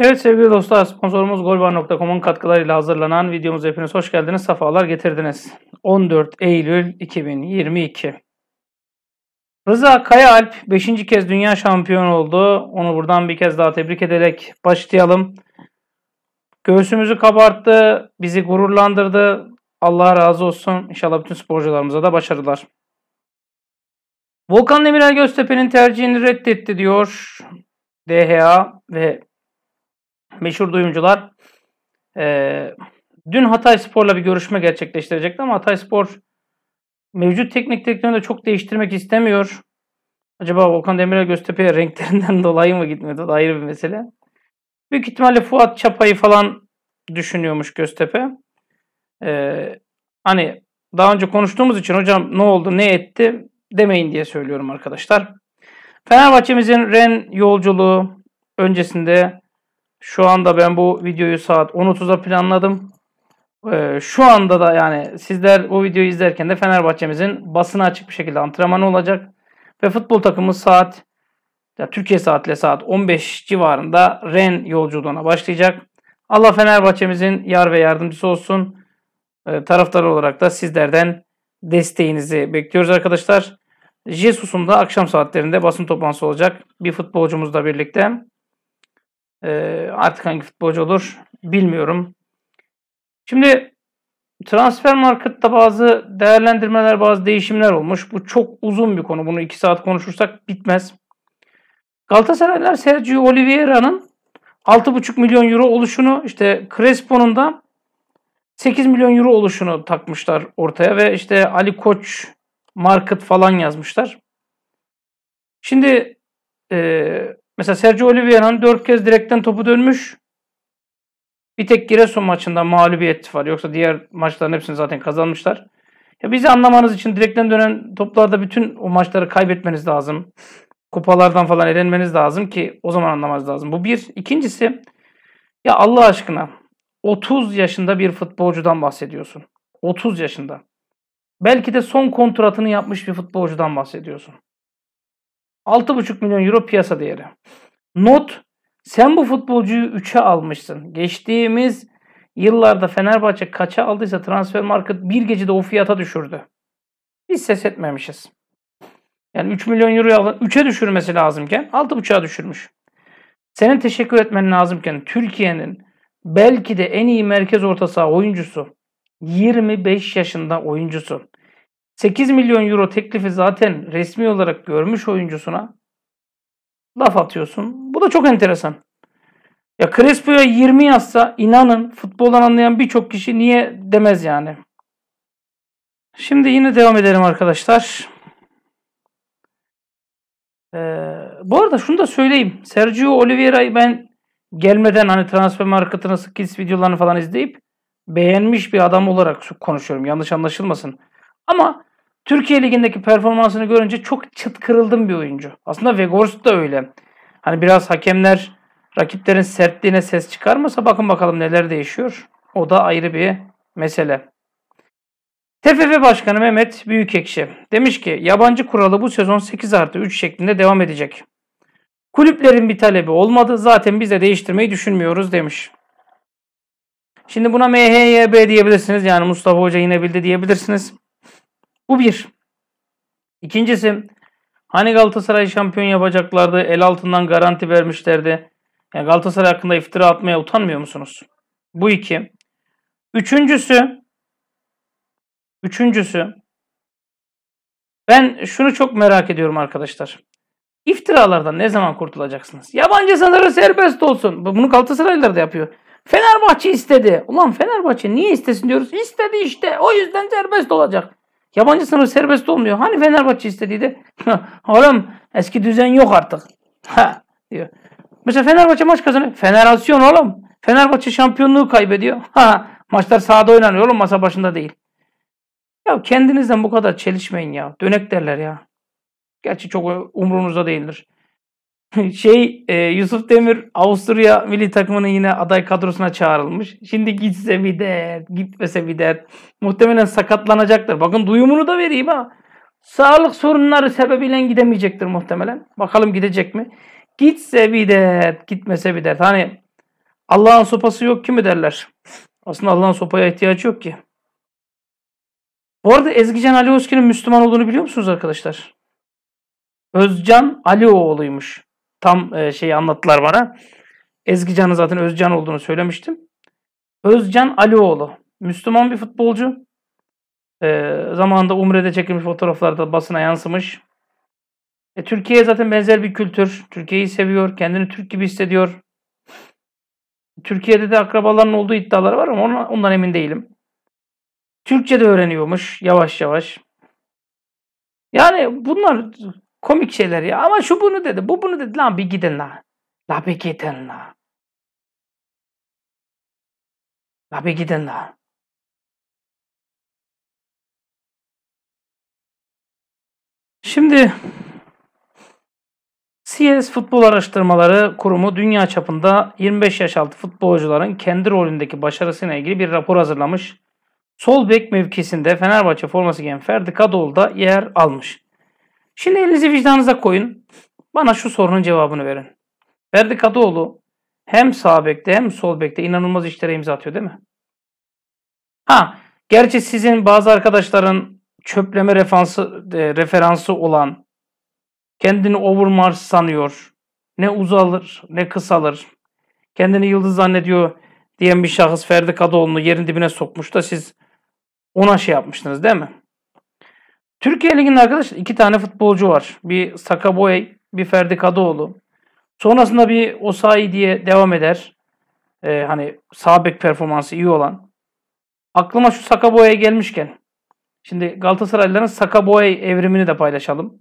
Evet sevgili dostlar sponsorumuz golbar.com'un katkılarıyla hazırlanan videomuz hepiniz hoş geldiniz, sefalar getirdiniz. 14 Eylül 2022 Rıza Kayaalp 5. kez dünya şampiyonu oldu. Onu buradan bir kez daha tebrik ederek başlayalım. Göğsümüzü kabarttı, bizi gururlandırdı. Allah razı olsun. İnşallah bütün sporcularımıza da başarılar. Volkan Demirel Göztepe'nin tercihini reddetti diyor DHA ve meşhur duyumcular. Ee, dün Hatay Spor'la bir görüşme gerçekleştirecekti ama Hatay Spor mevcut teknik direktörünü de çok değiştirmek istemiyor. Acaba Volkan Demirel Göztepe'ye renklerinden dolayı mı gitmedi? O da ayrı bir mesele. Büyük ihtimalle Fuat Çapa'yı falan düşünüyormuş Göztepe. Ee, hani daha önce konuştuğumuz için hocam ne oldu ne etti demeyin diye söylüyorum arkadaşlar. Fenerbahçe'mizin Ren yolculuğu öncesinde şu anda ben bu videoyu saat 10:30'a planladım. Ee, şu anda da yani sizler bu videoyu izlerken de Fenerbahçe'mizin basına açık bir şekilde antrenmanı olacak. Ve futbol takımı saat Türkiye saatle saat 15 civarında Ren yolculuğuna başlayacak. Allah Fenerbahçe'mizin yar ve yardımcısı olsun. E, ee, taraftar olarak da sizlerden desteğinizi bekliyoruz arkadaşlar. Jesus'un da akşam saatlerinde basın toplantısı olacak. Bir futbolcumuzla birlikte. Ee, artık hangi futbolcu olur bilmiyorum. Şimdi transfer markette bazı değerlendirmeler, bazı değişimler olmuş. Bu çok uzun bir konu. Bunu iki saat konuşursak bitmez. Galatasaraylar Sergio Oliveira'nın 6,5 milyon euro oluşunu işte Crespo'nun da 8 milyon euro oluşunu takmışlar ortaya ve işte Ali Koç Market falan yazmışlar. Şimdi e, mesela Sergio Oliveira'nın 4 kez direkten topu dönmüş. Bir tek Giresun maçında mağlubiyet var. Yoksa diğer maçların hepsini zaten kazanmışlar. Ya bizi anlamanız için direkten dönen toplarda bütün o maçları kaybetmeniz lazım kupalardan falan elenmeniz lazım ki o zaman anlamanız lazım. Bu bir. İkincisi ya Allah aşkına 30 yaşında bir futbolcudan bahsediyorsun. 30 yaşında. Belki de son kontratını yapmış bir futbolcudan bahsediyorsun. 6,5 milyon euro piyasa değeri. Not sen bu futbolcuyu 3'e almışsın. Geçtiğimiz yıllarda Fenerbahçe kaça aldıysa transfer market bir gecede o fiyata düşürdü. Biz ses etmemişiz. Yani 3 milyon euroyu 3'e düşürmesi lazımken 6,5'a düşürmüş. Senin teşekkür etmen lazımken Türkiye'nin belki de en iyi merkez orta saha oyuncusu 25 yaşında oyuncusu 8 milyon euro teklifi zaten resmi olarak görmüş oyuncusuna laf atıyorsun. Bu da çok enteresan. Ya Crespo'ya 20 yazsa inanın futboldan anlayan birçok kişi niye demez yani. Şimdi yine devam edelim arkadaşlar. Ee, bu arada şunu da söyleyeyim. Sergio Oliveira'yı ben gelmeden hani transfer marketına skills videolarını falan izleyip beğenmiş bir adam olarak konuşuyorum. Yanlış anlaşılmasın. Ama Türkiye Ligi'ndeki performansını görünce çok çıt kırıldım bir oyuncu. Aslında Vegors da öyle. Hani biraz hakemler rakiplerin sertliğine ses çıkarmasa bakın bakalım neler değişiyor. O da ayrı bir mesele. TFF Başkanı Mehmet Büyükekşi demiş ki yabancı kuralı bu sezon 8 artı 3 şeklinde devam edecek. Kulüplerin bir talebi olmadı zaten biz de değiştirmeyi düşünmüyoruz demiş. Şimdi buna MHYB diyebilirsiniz yani Mustafa Hoca yine bildi diyebilirsiniz. Bu bir. İkincisi hani Galatasaray şampiyon yapacaklardı el altından garanti vermişlerdi. Yani Galatasaray hakkında iftira atmaya utanmıyor musunuz? Bu iki. Üçüncüsü Üçüncüsü, ben şunu çok merak ediyorum arkadaşlar. İftiralardan ne zaman kurtulacaksınız? Yabancı sınırı serbest olsun. Bunu Galatasaraylılar da yapıyor. Fenerbahçe istedi. Ulan Fenerbahçe niye istesin diyoruz? İstedi işte. O yüzden serbest olacak. Yabancı sınır serbest olmuyor. Hani Fenerbahçe istediydi? Oğlum eski düzen yok artık. Ha diyor. Mesela Fenerbahçe maç kazanıyor. Fenerasyon oğlum. Fenerbahçe şampiyonluğu kaybediyor. Ha maçlar sahada oynanıyor oğlum masa başında değil. Ya kendinizden bu kadar çelişmeyin ya. Dönek derler ya. Gerçi çok umrunuzda değildir. şey e, Yusuf Demir Avusturya milli takımının yine aday kadrosuna çağrılmış. Şimdi gitse bir dert, gitmese bir dert. Muhtemelen sakatlanacaktır. Bakın duyumunu da vereyim ha. Sağlık sorunları sebebiyle gidemeyecektir muhtemelen. Bakalım gidecek mi? Gitse bir dert, gitmese bir dert. Hani Allah'ın sopası yok ki mi derler. Aslında Allah'ın sopaya ihtiyacı yok ki. Bu arada Ezgican Ali Müslüman olduğunu biliyor musunuz arkadaşlar? Özcan Alioğlu'ymuş. Tam e, şeyi anlattılar bana. Ezgican'ın zaten Özcan olduğunu söylemiştim. Özcan Alioğlu. Müslüman bir futbolcu. E, zamanında Umre'de çekilmiş fotoğraflarda basına yansımış. E, Türkiye zaten benzer bir kültür. Türkiye'yi seviyor. Kendini Türk gibi hissediyor. Türkiye'de de akrabaların olduğu iddiaları var ama ondan emin değilim. Türkçe de öğreniyormuş yavaş yavaş. Yani bunlar komik şeyler ya. Ama şu bunu dedi, bu bunu dedi. Lan bir gidin lan. La bir gidin lan. La bir gidin lan. Şimdi CS Futbol Araştırmaları Kurumu dünya çapında 25 yaş altı futbolcuların kendi rolündeki başarısıyla ilgili bir rapor hazırlamış. Sol bek mevkisinde Fenerbahçe forması giyen Ferdi Kadıoğlu da yer almış. Şimdi elinizi vicdanınıza koyun. Bana şu sorunun cevabını verin. Ferdi Kadıoğlu hem sağ bekte hem sol bekte inanılmaz işlere imza atıyor değil mi? Ha, gerçi sizin bazı arkadaşların çöpleme referansı, e, referansı olan kendini Overmars sanıyor. Ne uzalır ne kısalır. Kendini yıldız zannediyor diyen bir şahıs Ferdi Kadıoğlu'nu yerin dibine sokmuş da siz ona şey yapmışsınız değil mi? Türkiye Ligi'nin arkadaşlar iki tane futbolcu var. Bir Sakaboy, bir Ferdi Kadıoğlu. Sonrasında bir Osayi diye devam eder. Ee, hani sağ bek performansı iyi olan. Aklıma şu Sakaboy'a gelmişken. Şimdi Galatasaraylıların Sakaboy evrimini de paylaşalım.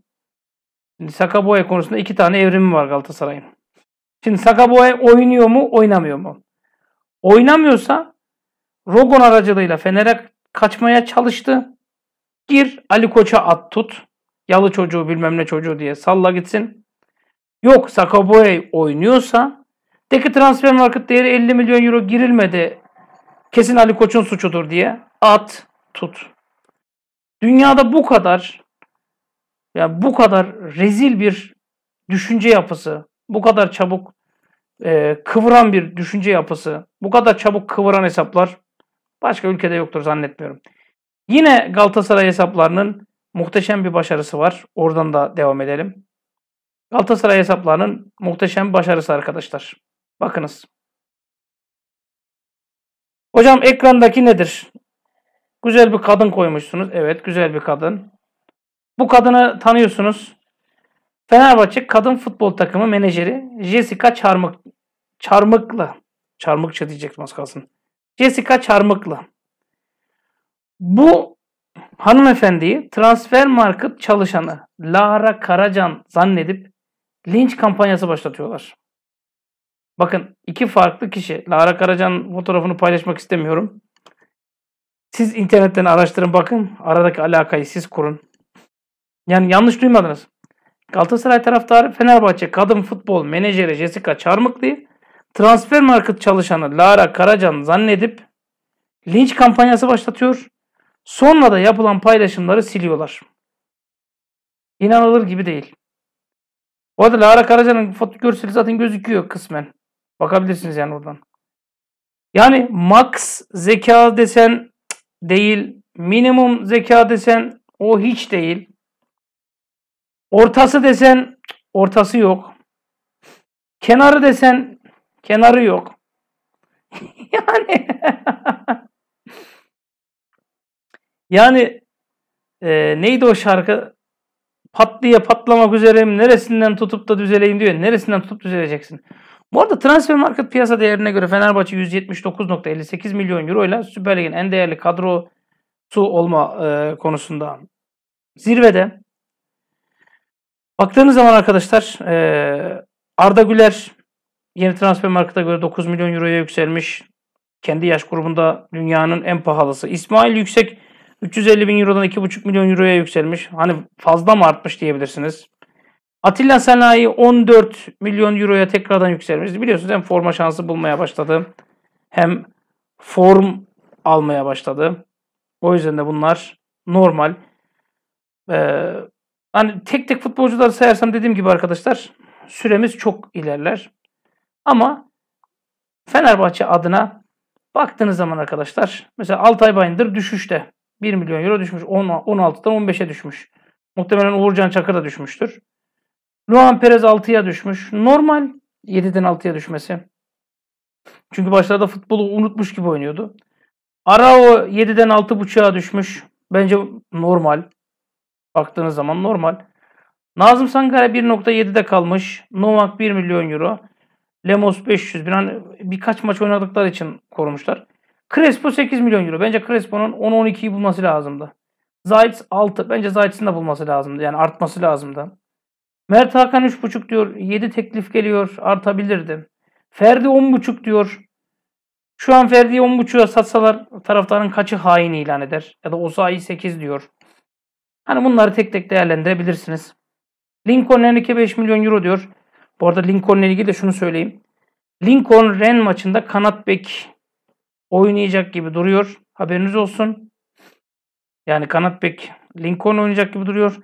Şimdi Sakaboy konusunda iki tane evrimi var Galatasaray'ın. Şimdi Sakaboy oynuyor mu oynamıyor mu? Oynamıyorsa Rogon aracılığıyla Fener'e kaçmaya çalıştı. Gir Ali Koç'a at tut. Yalı çocuğu bilmem ne çocuğu diye salla gitsin. Yok Sakaboy oynuyorsa de ki transfer market değeri 50 milyon euro girilmedi. Kesin Ali Koç'un suçudur diye at tut. Dünyada bu kadar ya yani bu kadar rezil bir düşünce yapısı, bu kadar çabuk e, kıvıran bir düşünce yapısı, bu kadar çabuk kıvıran hesaplar Başka ülkede yoktur zannetmiyorum. Yine Galatasaray hesaplarının muhteşem bir başarısı var. Oradan da devam edelim. Galatasaray hesaplarının muhteşem başarısı arkadaşlar. Bakınız. Hocam ekrandaki nedir? Güzel bir kadın koymuşsunuz. Evet güzel bir kadın. Bu kadını tanıyorsunuz. Fenerbahçe kadın futbol takımı menajeri Jessica Çarmık Çarmıklı. Çarmıkçı diyecektim az kalsın. Jessica Çarmıklı. Bu hanımefendiyi transfer market çalışanı Lara Karacan zannedip linç kampanyası başlatıyorlar. Bakın iki farklı kişi. Lara Karacan fotoğrafını paylaşmak istemiyorum. Siz internetten araştırın bakın. Aradaki alakayı siz kurun. Yani yanlış duymadınız. Galatasaray taraftarı Fenerbahçe kadın futbol menajeri Jessica Çarmıklı'yı transfer market çalışanı Lara Karacan zannedip linç kampanyası başlatıyor. Sonra da yapılan paylaşımları siliyorlar. İnanılır gibi değil. Bu arada Lara Karaca'nın görseli zaten gözüküyor kısmen. Bakabilirsiniz yani oradan. Yani max zeka desen değil. Minimum zeka desen o hiç değil. Ortası desen ortası yok. Kenarı desen Kenarı yok. yani yani e, neydi o şarkı? Pat patlamak üzereyim. Neresinden tutup da düzeleyim diyor. Neresinden tutup düzeleceksin? Bu arada transfer market piyasa değerine göre Fenerbahçe 179.58 milyon euro ile Süper Lig'in en değerli kadrosu olma e, konusunda zirvede. Baktığınız zaman arkadaşlar e, Arda Güler Yeni transfer markete göre 9 milyon euroya yükselmiş. Kendi yaş grubunda dünyanın en pahalısı. İsmail Yüksek 350 bin eurodan 2,5 milyon euroya yükselmiş. Hani fazla mı artmış diyebilirsiniz. Atilla Sanayi 14 milyon euroya tekrardan yükselmiş Biliyorsunuz hem forma şansı bulmaya başladı hem form almaya başladı. O yüzden de bunlar normal. Ee, hani tek tek futbolcuları sayarsam dediğim gibi arkadaşlar süremiz çok ilerler. Ama Fenerbahçe adına baktığınız zaman arkadaşlar mesela Altay Bayındır düşüşte. 1 milyon euro düşmüş. 16'dan 15'e düşmüş. Muhtemelen Uğurcan Çakır da düşmüştür. Luan Perez 6'ya düşmüş. Normal 7'den 6'ya düşmesi. Çünkü başlarda futbolu unutmuş gibi oynuyordu. Arao 7'den 6.5'a düşmüş. Bence normal. Baktığınız zaman normal. Nazım Sangare 1.7'de kalmış. Novak 1 milyon euro. Lemos 500 bir hani birkaç maç oynadıkları için korumuşlar. Crespo 8 milyon euro. Bence Crespo'nun 10-12'yi bulması lazımdı. Zayt 6. Bence Zayt'in de bulması lazımdı. Yani artması lazımdı. Mert Hakan 3.5 diyor. 7 teklif geliyor. Artabilirdi. Ferdi 10.5 diyor. Şu an Ferdi'yi 10.5'a satsalar taraftarın kaçı hain ilan eder? Ya da Osayi 8 diyor. Hani bunları tek tek değerlendirebilirsiniz. Lincoln Enrique 5 milyon euro diyor. Bu arada Lincoln'la ilgili de şunu söyleyeyim. Lincoln Ren maçında kanat bek oynayacak gibi duruyor. Haberiniz olsun. Yani kanat bek Lincoln oynayacak gibi duruyor.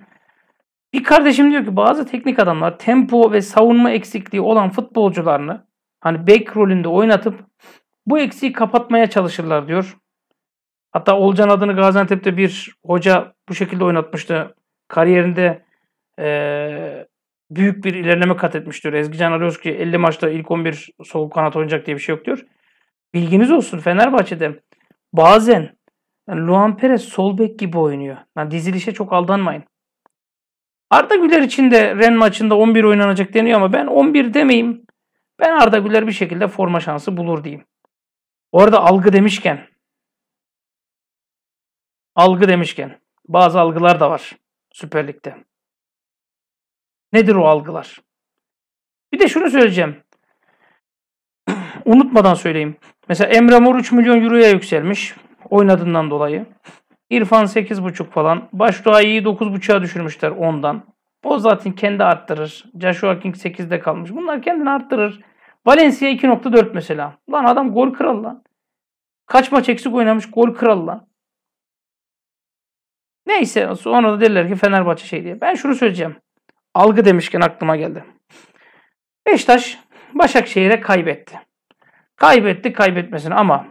Bir kardeşim diyor ki bazı teknik adamlar tempo ve savunma eksikliği olan futbolcularını hani bek rolünde oynatıp bu eksiği kapatmaya çalışırlar diyor. Hatta Olcan adını Gaziantep'te bir hoca bu şekilde oynatmıştı. Kariyerinde ee, büyük bir ilerleme kat etmiş diyor. Ezgican arıyoruz ki 50 maçta ilk 11 sol kanat oynayacak diye bir şey yok diyor. Bilginiz olsun Fenerbahçe'de bazen yani Luan Perez sol bek gibi oynuyor. Yani dizilişe çok aldanmayın. Arda Güler için de Ren maçında 11 oynanacak deniyor ama ben 11 demeyeyim. Ben Arda Güler bir şekilde forma şansı bulur diyeyim. Orada algı demişken algı demişken bazı algılar da var Süper Lig'de. Nedir o algılar? Bir de şunu söyleyeceğim. Unutmadan söyleyeyim. Mesela Emre Mor 3 milyon euroya yükselmiş. Oynadığından dolayı. İrfan 8,5 falan. Başdoğa'yı 9,5'a düşürmüşler ondan. O zaten kendi arttırır. Joshua King 8'de kalmış. Bunlar kendini arttırır. Valencia 2.4 mesela. Lan adam gol kralı lan. Kaç maç eksik oynamış gol kralı lan. Neyse sonra da derler ki Fenerbahçe şey diye. Ben şunu söyleyeceğim algı demişken aklıma geldi. Beşiktaş Başakşehir'e kaybetti. Kaybetti kaybetmesini ama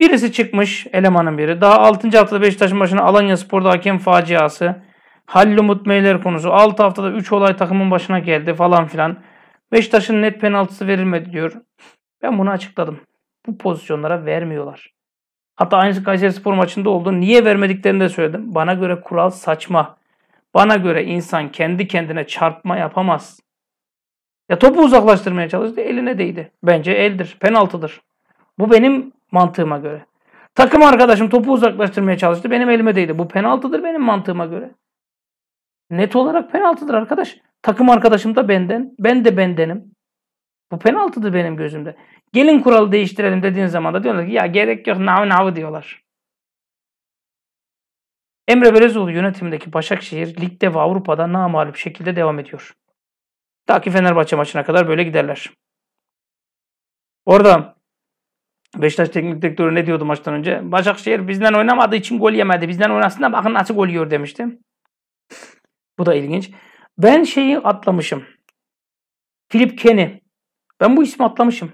birisi çıkmış elemanın biri. Daha 6. haftada Beşiktaş'ın başına Alanya Spor'da hakem faciası. Halil Umut Meyler konusu. 6 haftada 3 olay takımın başına geldi falan filan. Beşiktaş'ın net penaltısı verilmedi diyor. Ben bunu açıkladım. Bu pozisyonlara vermiyorlar. Hatta aynısı Kayseri Spor maçında oldu. Niye vermediklerini de söyledim. Bana göre kural saçma. Bana göre insan kendi kendine çarpma yapamaz. Ya topu uzaklaştırmaya çalıştı eline değdi. Bence eldir, penaltıdır. Bu benim mantığıma göre. Takım arkadaşım topu uzaklaştırmaya çalıştı benim elime değdi. Bu penaltıdır benim mantığıma göre. Net olarak penaltıdır arkadaş. Takım arkadaşım da benden, ben de bendenim. Bu penaltıdır benim gözümde. Gelin kuralı değiştirelim dediğin zaman da diyorlar ki ya gerek yok nav nav diyorlar. Emre Belezoğlu yönetimindeki Başakşehir ligde ve Avrupa'da namalup şekilde devam ediyor. Ta ki Fenerbahçe maçına kadar böyle giderler. Orada Beşiktaş teknik direktörü ne diyordu maçtan önce? Başakşehir bizden oynamadığı için gol yemedi. Bizden oynasın da bakın nasıl gol yiyor demişti. Bu da ilginç. Ben şeyi atlamışım. Philip Kenny. Ben bu ismi atlamışım.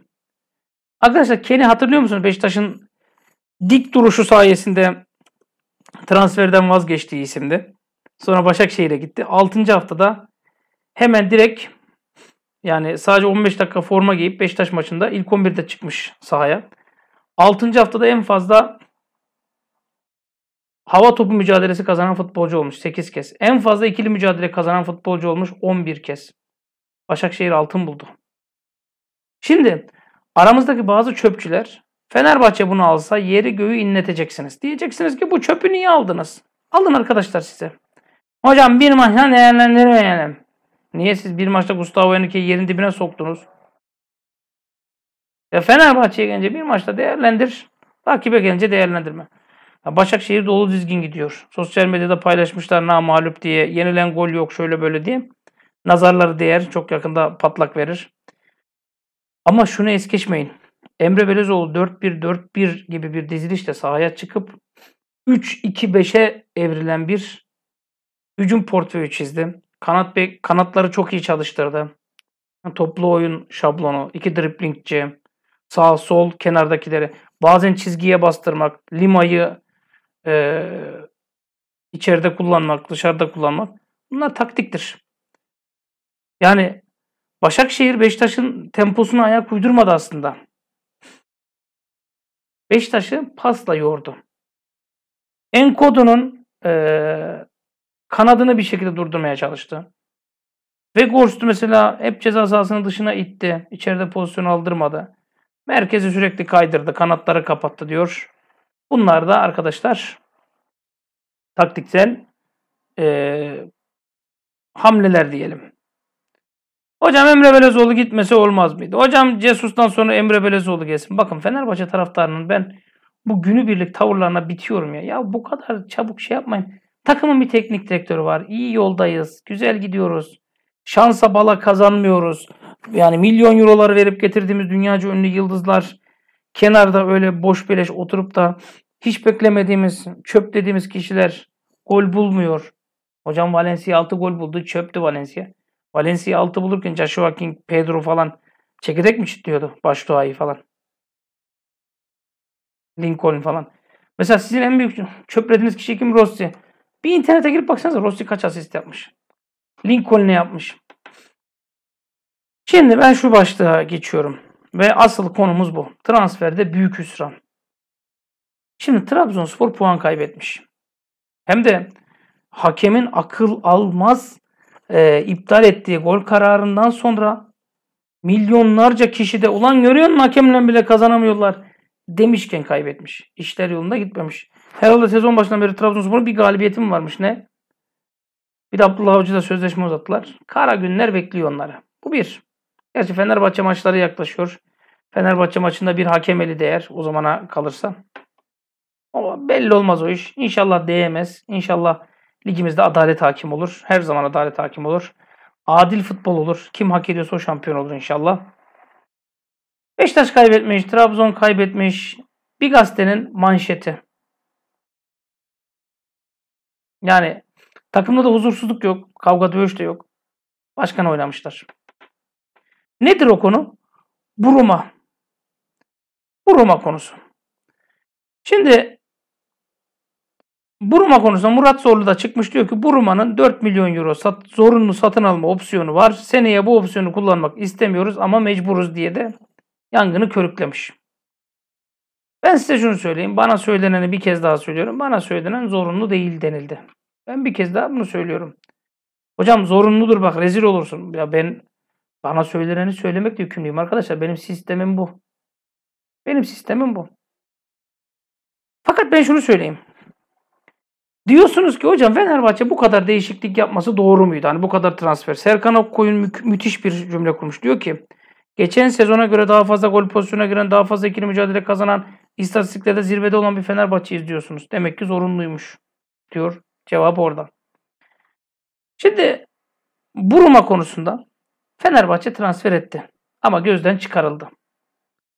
Arkadaşlar Kenny hatırlıyor musunuz? Beşiktaş'ın dik duruşu sayesinde transferden vazgeçtiği isimdi. Sonra Başakşehir'e gitti. 6. haftada hemen direkt yani sadece 15 dakika forma giyip Beşiktaş maçında ilk 11'de çıkmış sahaya. 6. haftada en fazla hava topu mücadelesi kazanan futbolcu olmuş 8 kez. En fazla ikili mücadele kazanan futbolcu olmuş 11 kez. Başakşehir altın buldu. Şimdi aramızdaki bazı çöpçüler Fenerbahçe bunu alsa yeri göğü inleteceksiniz. Diyeceksiniz ki bu çöpü niye aldınız? Alın arkadaşlar size. Hocam bir maçtan değerlendirmeyelim. Niye siz bir maçta Gustavo Henrique'yi yerin dibine soktunuz? Ya Fenerbahçe'ye gelince bir maçta değerlendir. Rakibe gelince değerlendirme. Ya Başakşehir dolu dizgin gidiyor. Sosyal medyada paylaşmışlar na mağlup diye. Yenilen gol yok şöyle böyle diye. Nazarları değer. Çok yakında patlak verir. Ama şunu es geçmeyin. Emre Belezoğlu 4-1-4-1 gibi bir dizilişle sahaya çıkıp 3-2-5'e evrilen bir hücum portföyü çizdi. Kanat be kanatları çok iyi çalıştırdı. Toplu oyun şablonu, iki driplingçi, sağ sol kenardakileri bazen çizgiye bastırmak, limayı e, içeride kullanmak, dışarıda kullanmak bunlar taktiktir. Yani Başakşehir Beşiktaş'ın temposuna ayak uydurmadı aslında. Beşiktaş'ı pasla yordu. Enkodu'nun e, kanadını bir şekilde durdurmaya çalıştı. Ve Gorst'u mesela hep ceza sahasının dışına itti. İçeride pozisyon aldırmadı. Merkezi sürekli kaydırdı. Kanatları kapattı diyor. Bunlar da arkadaşlar taktiksel e, hamleler diyelim. Hocam Emre Belezoğlu gitmese olmaz mıydı? Hocam Cesus'tan sonra Emre Belezoğlu gelsin. Bakın Fenerbahçe taraftarının ben bu günübirlik tavırlarına bitiyorum ya. Ya bu kadar çabuk şey yapmayın. Takımın bir teknik direktörü var. İyi yoldayız. Güzel gidiyoruz. Şansa bala kazanmıyoruz. Yani milyon euroları verip getirdiğimiz dünyaca ünlü yıldızlar kenarda öyle boş beleş oturup da hiç beklemediğimiz, çöp dediğimiz kişiler gol bulmuyor. Hocam Valencia 6 gol buldu. Çöptü Valencia. Valencia 6 bulurken Joshua King, Pedro falan çekirdek mi çitliyordu? Başdoğa'yı falan. Lincoln falan. Mesela sizin en büyük çöplediğiniz kişi kim? Rossi. Bir internete girip baksanıza Rossi kaç asist yapmış. Lincoln ne yapmış. Şimdi ben şu başlığa geçiyorum. Ve asıl konumuz bu. Transferde büyük hüsran. Şimdi Trabzonspor puan kaybetmiş. Hem de hakemin akıl almaz e, iptal ettiği gol kararından sonra milyonlarca kişi de ulan görüyor musun hakemle bile kazanamıyorlar demişken kaybetmiş. İşler yolunda gitmemiş. Herhalde sezon başından beri Trabzonspor'un bir galibiyeti mi varmış ne? Bir de Abdullah Avcı da sözleşme uzattılar. Kara günler bekliyor onları. Bu bir. Gerçi Fenerbahçe maçları yaklaşıyor. Fenerbahçe maçında bir hakem eli değer o zamana kalırsa. Ama belli olmaz o iş. İnşallah değemez. İnşallah Ligimizde adalet hakim olur. Her zaman adalet hakim olur. Adil futbol olur. Kim hak ediyorsa o şampiyon olur inşallah. Beşiktaş kaybetmiş, Trabzon kaybetmiş. Bir gazetenin manşeti. Yani takımda da huzursuzluk yok. Kavga dövüş de yok. Başkan oynamışlar. Nedir o konu? Buruma. Buruma konusu. Şimdi Buruma konusunda Murat Zorlu da çıkmış diyor ki Buruma'nın 4 milyon euro sat, zorunlu satın alma opsiyonu var. Seneye bu opsiyonu kullanmak istemiyoruz ama mecburuz diye de yangını körüklemiş. Ben size şunu söyleyeyim. Bana söyleneni bir kez daha söylüyorum. Bana söylenen zorunlu değil denildi. Ben bir kez daha bunu söylüyorum. Hocam zorunludur bak rezil olursun. Ya ben bana söyleneni söylemekle yükümlüyüm arkadaşlar. Benim sistemim bu. Benim sistemim bu. Fakat ben şunu söyleyeyim. Diyorsunuz ki hocam Fenerbahçe bu kadar değişiklik yapması doğru muydu? Hani bu kadar transfer. Serkan Okkoyun mü- müthiş bir cümle kurmuş. Diyor ki geçen sezona göre daha fazla gol pozisyonuna giren, daha fazla ikili mücadele kazanan, istatistiklerde zirvede olan bir Fenerbahçe izliyorsunuz. Demek ki zorunluymuş diyor. Cevap oradan. Şimdi Buruma konusunda Fenerbahçe transfer etti. Ama gözden çıkarıldı.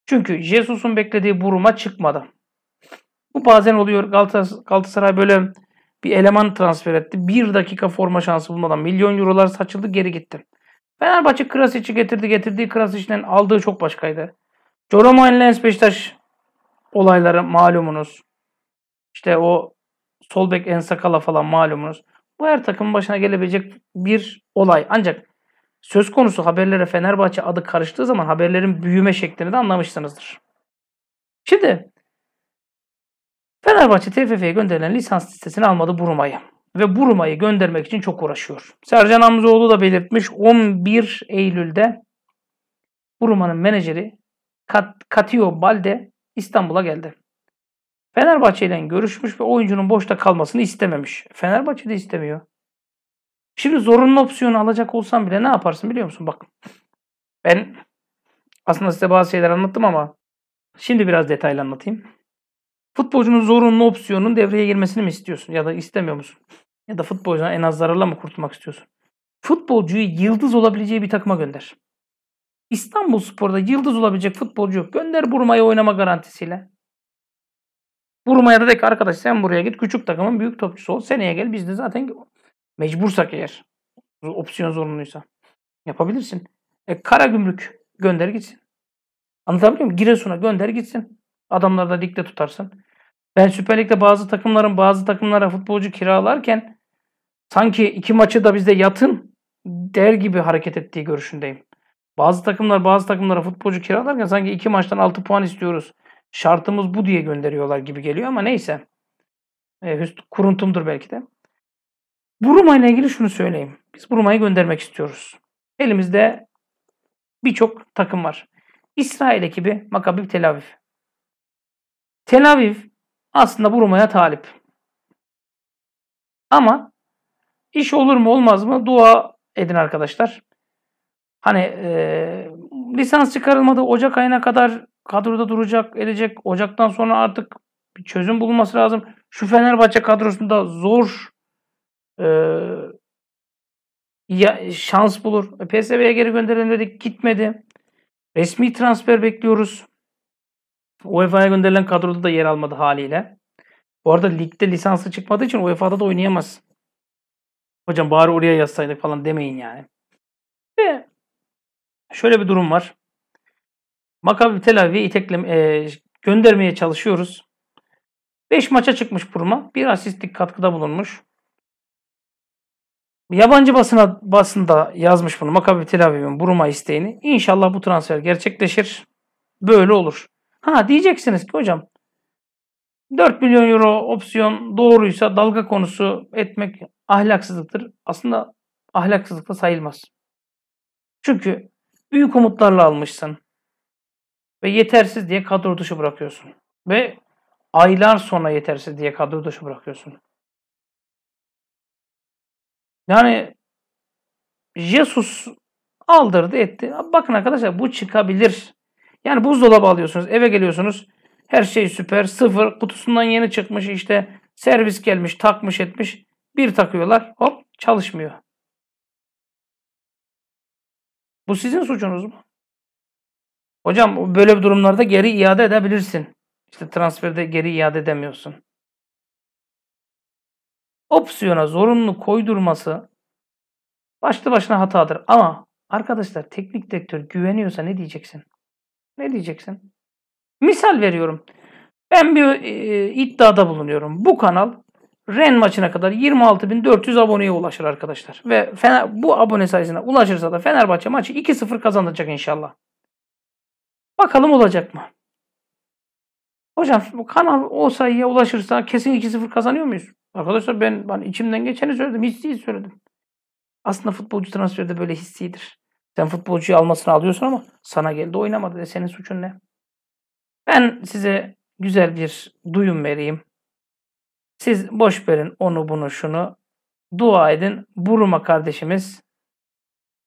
Çünkü Jesus'un beklediği Buruma çıkmadı. Bu bazen oluyor. Galatasaray böyle bir eleman transfer etti. Bir dakika forma şansı bulmadan milyon eurolar saçıldı geri gitti. Fenerbahçe Krasic'i getirdi. Getirdiği Krasic'den aldığı çok başkaydı. Joroman Lens Beşiktaş olayları malumunuz. İşte o solbek bek Ensakala falan malumunuz. Bu her takımın başına gelebilecek bir olay. Ancak söz konusu haberlere Fenerbahçe adı karıştığı zaman haberlerin büyüme şeklini de anlamışsınızdır. Şimdi Fenerbahçe TFF'ye gönderilen lisans listesini almadı Buruma'yı. Ve Buruma'yı göndermek için çok uğraşıyor. Sercan Hamzoğlu da belirtmiş 11 Eylül'de Buruma'nın menajeri Kat Katio Balde İstanbul'a geldi. Fenerbahçe ile görüşmüş ve oyuncunun boşta kalmasını istememiş. Fenerbahçe de istemiyor. Şimdi zorunlu opsiyonu alacak olsam bile ne yaparsın biliyor musun? Bak ben aslında size bazı şeyler anlattım ama şimdi biraz detaylı anlatayım. Futbolcunun zorunlu opsiyonun devreye girmesini mi istiyorsun ya da istemiyor musun? Ya da futbolcudan en az zararla mı kurtulmak istiyorsun? Futbolcuyu yıldız olabileceği bir takıma gönder. İstanbul Spor'da yıldız olabilecek futbolcu Gönder Burma'yı oynama garantisiyle. Burma'ya da de ki arkadaş sen buraya git küçük takımın büyük topçusu ol. Seneye gel biz de zaten mecbursak eğer opsiyon zorunluysa yapabilirsin. E, kara gümrük gönder gitsin. Anlatabiliyor muyum? Giresun'a gönder gitsin. Adamları da dikte tutarsın. Ben Süper Lig'de bazı takımların bazı takımlara futbolcu kiralarken sanki iki maçı da bizde yatın der gibi hareket ettiği görüşündeyim. Bazı takımlar bazı takımlara futbolcu kiralarken sanki iki maçtan 6 puan istiyoruz. Şartımız bu diye gönderiyorlar gibi geliyor ama neyse. E, hüst, kuruntumdur belki de. Buruma ile ilgili şunu söyleyeyim. Biz Buruma'yı göndermek istiyoruz. Elimizde birçok takım var. İsrail ekibi Makabi Tel Aviv. Tel Aviv aslında bu talip. Ama iş olur mu olmaz mı dua edin arkadaşlar. Hani e, lisans çıkarılmadı Ocak ayına kadar kadroda duracak edecek. Ocaktan sonra artık bir çözüm bulunması lazım. Şu Fenerbahçe kadrosunda zor e, ya, şans bulur. E, PSV'ye geri gönderelim dedik gitmedi. Resmi transfer bekliyoruz. UEFA'ya gönderilen kadroda da yer almadı haliyle. Bu arada ligde lisansı çıkmadığı için UEFA'da da oynayamaz. Hocam bari oraya yazsaydık falan demeyin yani. Ve şöyle bir durum var. Makabi Tel Aviv'i itekleme, e, göndermeye çalışıyoruz. 5 maça çıkmış Burma. Bir asistlik katkıda bulunmuş. Yabancı basına basında yazmış bunu. Makabi Tel Aviv'in Burma isteğini. İnşallah bu transfer gerçekleşir. Böyle olur. Ha diyeceksiniz ki hocam 4 milyon euro opsiyon doğruysa dalga konusu etmek ahlaksızlıktır. Aslında ahlaksızlık da sayılmaz. Çünkü büyük umutlarla almışsın ve yetersiz diye kadro dışı bırakıyorsun. Ve aylar sonra yetersiz diye kadro dışı bırakıyorsun. Yani Jesus aldırdı etti. Bakın arkadaşlar bu çıkabilir. Yani buzdolabı alıyorsunuz. Eve geliyorsunuz. Her şey süper. Sıfır. Kutusundan yeni çıkmış işte. Servis gelmiş. Takmış etmiş. Bir takıyorlar. Hop çalışmıyor. Bu sizin suçunuz mu? Hocam böyle durumlarda geri iade edebilirsin. İşte transferde geri iade edemiyorsun. Opsiyona zorunlu koydurması başlı başına hatadır. Ama arkadaşlar teknik direktör güveniyorsa ne diyeceksin? Ne diyeceksin? Misal veriyorum. Ben bir e, iddiada bulunuyorum. Bu kanal Ren maçına kadar 26.400 aboneye ulaşır arkadaşlar. Ve Fener, bu abone sayısına ulaşırsa da Fenerbahçe maçı 2-0 kazanacak inşallah. Bakalım olacak mı? Hocam bu kanal o sayıya ulaşırsa kesin 2-0 kazanıyor muyuz? Arkadaşlar ben, ben içimden geçeni söyledim. Hissiyi söyledim. Aslında futbolcu transferde böyle hissidir. Sen futbolcuyu almasını alıyorsun ama sana geldi oynamadı de senin suçun ne? Ben size güzel bir duyum vereyim. Siz boş verin onu bunu şunu. Dua edin. Buruma kardeşimiz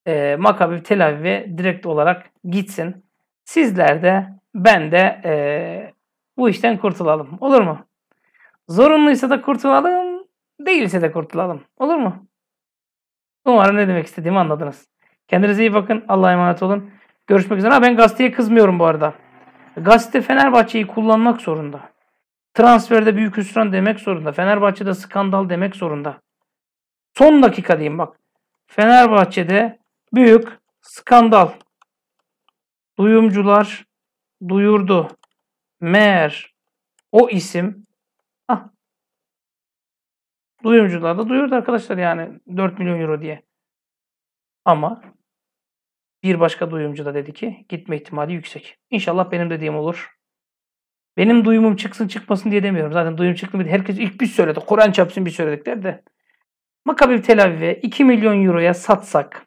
e, Makabi Tel Aviv'e direkt olarak gitsin. Sizler de ben de e, bu işten kurtulalım. Olur mu? Zorunluysa da kurtulalım. Değilse de kurtulalım. Olur mu? Umarım ne demek istediğimi anladınız. Kendinize iyi bakın. Allah'a emanet olun. Görüşmek üzere. Ha, ben gazeteye kızmıyorum bu arada. Gazete Fenerbahçe'yi kullanmak zorunda. Transferde büyük hüsran demek zorunda. Fenerbahçe'de skandal demek zorunda. Son dakika diyeyim bak. Fenerbahçe'de büyük skandal. Duyumcular duyurdu. Meğer o isim ah, duyumcular da duyurdu arkadaşlar yani 4 milyon euro diye. Ama bir başka duyumcu da dedi ki gitme ihtimali yüksek. İnşallah benim dediğim olur. Benim duyumum çıksın çıkmasın diye demiyorum. Zaten duyum çıktı mı herkes ilk bir söyledi. Kur'an çapsın bir söyledikler de. Makabi Tel Aviv'e 2 milyon euroya satsak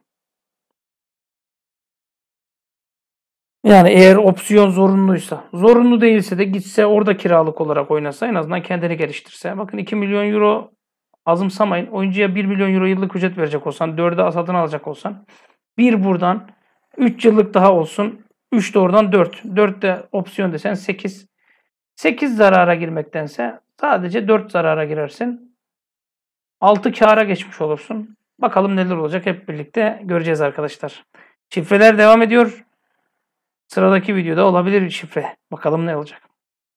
Yani eğer opsiyon zorunluysa, zorunlu değilse de gitse orada kiralık olarak oynasa en azından kendini geliştirse. Bakın 2 milyon euro azımsamayın. Oyuncuya 1 milyon euro yıllık ücret verecek olsan, 4'e satın alacak olsan bir buradan 3 yıllık daha olsun. 3 de oradan 4. 4 de opsiyon desen 8. 8 zarara girmektense sadece 4 zarara girersin. 6 kara geçmiş olursun. Bakalım neler olacak hep birlikte göreceğiz arkadaşlar. Şifreler devam ediyor. Sıradaki videoda olabilir şifre. Bakalım ne olacak.